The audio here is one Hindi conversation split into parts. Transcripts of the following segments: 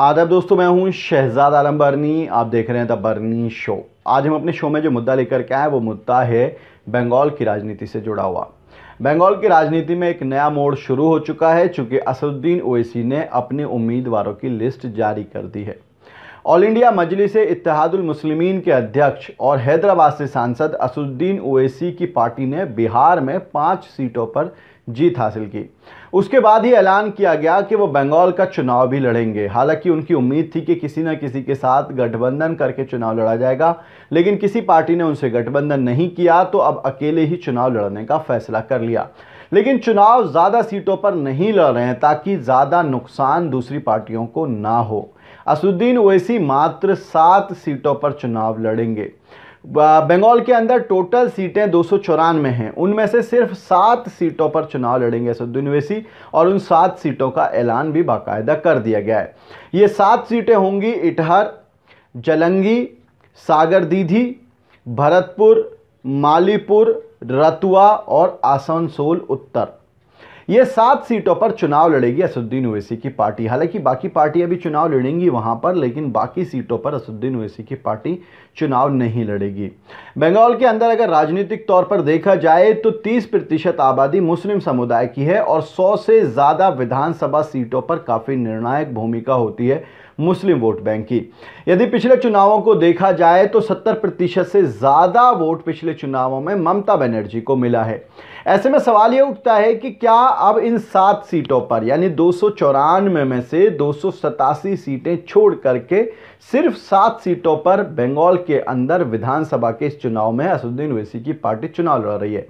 आदब दोस्तों मैं हूं शहजाद आलम बर्नी आप देख रहे हैं द बर्नी शो आज हम अपने शो में जो मुद्दा लेकर के आए वो मुद्दा है बंगाल की राजनीति से जुड़ा हुआ बंगाल की राजनीति में एक नया मोड़ शुरू हो चुका है चूंकि असदुद्दीन ओवैसी ने अपने उम्मीदवारों की लिस्ट जारी कर दी है ऑल इंडिया मजलिस इतिहादुलमसलमिन के अध्यक्ष और हैदराबाद से सांसद असुद्दीन ओवैसी की पार्टी ने बिहार में पाँच सीटों पर जीत हासिल की उसके बाद ही ऐलान किया गया कि वो बंगाल का चुनाव भी लड़ेंगे हालांकि उनकी उम्मीद थी कि किसी न किसी के साथ गठबंधन करके चुनाव लड़ा जाएगा लेकिन किसी पार्टी ने उनसे गठबंधन नहीं किया तो अब अकेले ही चुनाव लड़ने का फैसला कर लिया लेकिन चुनाव ज़्यादा सीटों पर नहीं लड़ रहे हैं ताकि ज़्यादा नुकसान दूसरी पार्टियों को ना हो असुद्दीन ओवैसी मात्र सात सीटों पर चुनाव लड़ेंगे बंगाल के अंदर टोटल सीटें दो सौ हैं उनमें से सिर्फ सात सीटों पर चुनाव लड़ेंगे असुद्दीन ओवैसी और उन सात सीटों का ऐलान भी बाकायदा कर दिया गया है ये सात सीटें होंगी इटहर जलंगी सागर दीधी भरतपुर मालीपुर रतुआ और आसनसोल उत्तर ये सात सीटों पर चुनाव लड़ेगी असुद्दीन ओवैसी की पार्टी हालांकि बाकी पार्टी अभी चुनाव लड़ेंगी वहां पर लेकिन बाकी सीटों पर असुद्दीन ओवैसी की पार्टी चुनाव नहीं लड़ेगी बंगाल के अंदर अगर राजनीतिक तौर पर देखा जाए तो 30 प्रतिशत आबादी मुस्लिम समुदाय की है और 100 से ज़्यादा विधानसभा सीटों पर काफ़ी निर्णायक भूमिका होती है मुस्लिम वोट बैंक की यदि पिछले चुनावों को देखा जाए तो 70 प्रतिशत से ज़्यादा वोट पिछले चुनावों में ममता बनर्जी को मिला है ऐसे में सवाल ये उठता है कि क्या अब इन सात सीटों पर यानी दो में से दो सीटें छोड़ करके सिर्फ सात सीटों पर बंगाल के अंदर विधानसभा के इस चुनाव में असुद्दीन ओवैसी की पार्टी चुनाव लड़ रही है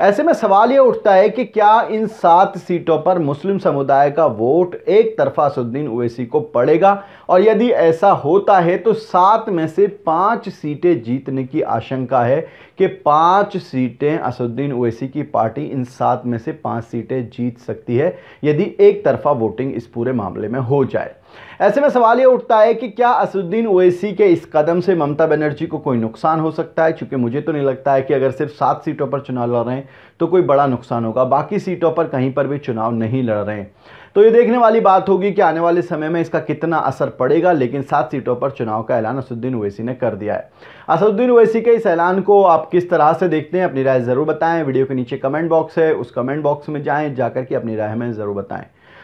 ऐसे में सवाल ये उठता है कि क्या इन सात सीटों पर मुस्लिम समुदाय का वोट एक तरफा सुद्दीन ओवैसी को पड़ेगा और यदि ऐसा होता है तो सात में से पाँच सीटें जीतने की आशंका है कि पाँच सीटें असुद्दीन ओवैसी की पार्टी इन सात में से पाँच सीटें जीत सकती है यदि एक तरफा वोटिंग इस पूरे मामले में हो जाए ऐसे में सवाल ये उठता है कि क्या असुद्दीन ओवैसी के इस कदम से ममता बनर्जी को कोई नुकसान हो सकता है क्योंकि मुझे तो नहीं लगता है कि अगर सिर्फ सात सीटों पर चुनाव लड़ रहे हैं तो कोई बड़ा नुकसान होगा बाकी सीटों पर कहीं पर भी चुनाव नहीं लड़ रहे हैं तो ये देखने वाली बात होगी कि आने वाले समय में इसका कितना असर पड़ेगा लेकिन सात सीटों पर चुनाव का ऐलान असुद्दीन ओवैसी ने कर दिया है असुद्दीन ओवैसी के इस ऐलान को आप किस तरह से देखते हैं अपनी राय ज़रूर बताएं वीडियो के नीचे कमेंट बॉक्स है उस कमेंट बॉक्स में जाएं जाकर के अपनी राय हमें ज़रूर बताएं